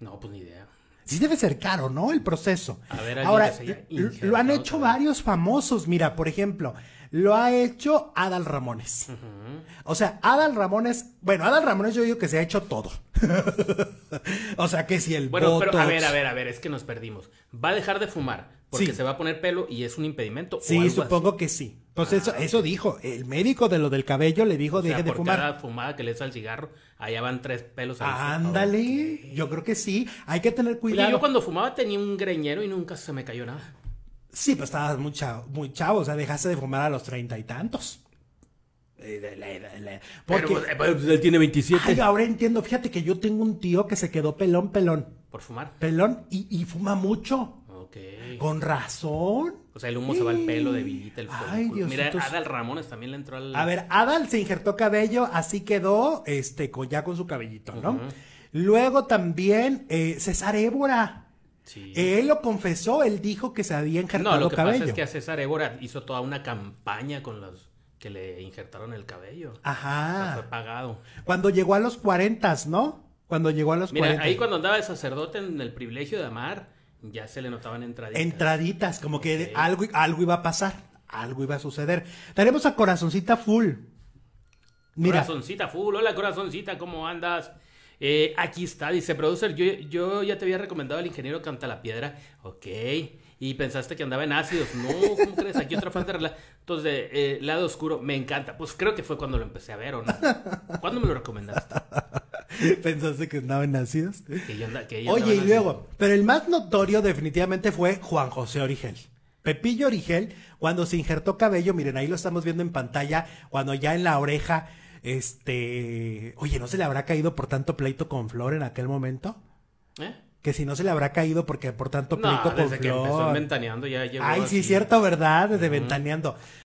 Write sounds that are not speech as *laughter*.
No, pues ni idea. Sí debe ser caro, ¿no? El proceso. A ver, Ahora, lo han hecho varios famosos. Mira, por ejemplo, lo ha hecho Adal Ramones. O sea, Adal Ramones, bueno, Adal Ramones yo digo que se ha hecho todo. *laughs* o sea, que si el Bueno, pero a ver, a ver, a ver, es que nos perdimos. Va a dejar de fumar, porque se va a poner pelo y es un impedimento. Sí, supongo que sí. Pues eso, dijo. El médico de lo del cabello le dijo, deje de fumar. Cada fumada que le echa al cigarro, allá van tres pelos. Ándale, yo creo que sí. Hay que tener cuidado. yo cuando fumaba tenía un greñero y nunca se me cayó nada. Sí, pero estabas muy chavo, muy chavo. O sea, dejaste de fumar a los treinta y tantos. Porque, él tiene 27. ahora entiendo, fíjate que yo tengo un tío que se quedó pelón, pelón. Por fumar. Pelón y fuma mucho. Con razón. O sea, el humo se va al pelo de Villita, el Ay, Dios Mira, Adal Ramones también le entró al. A ver, Adal se injertó cabello, así quedó, este, con, ya con su cabellito, ¿no? Luego también eh, César Évora. Sí. Él lo confesó, él dijo que se había injertado cabello. No, lo que pasa es que a César Évora hizo toda una campaña con los que le injertaron el cabello. Ajá. fue pagado. Cuando llegó a los 40, ¿no? Cuando llegó a los Mira, ahí cuando andaba de sacerdote en el privilegio de amar, ya se le notaban entraditas. Entraditas, como que algo, algo iba a pasar, algo iba a suceder. Tenemos a Corazoncita Full. Mira. Corazoncita Full, hola Corazoncita, ¿cómo andas? Eh, aquí está, dice producer, yo, yo ya te había recomendado al ingeniero Canta la Piedra. Ok. Y pensaste que andaba en ácidos. No, ¿cómo *laughs* crees? Aquí otra frase. de Entonces, eh, lado oscuro, me encanta. Pues creo que fue cuando lo empecé a ver, ¿o no? ¿Cuándo me lo recomendaste? *laughs* Pensaste que andaban nacidos. Oye, y luego, pero el más notorio definitivamente fue Juan José Origel. Pepillo Origel, cuando se injertó cabello, miren, ahí lo estamos viendo en pantalla, cuando ya en la oreja, este, oye, ¿no se le habrá caído por tanto pleito con Flor en aquel momento? ¿Eh? que si no se le habrá caído porque por tanto pleito con Ay, sí, cierto, ¿verdad? Desde Ventaneando.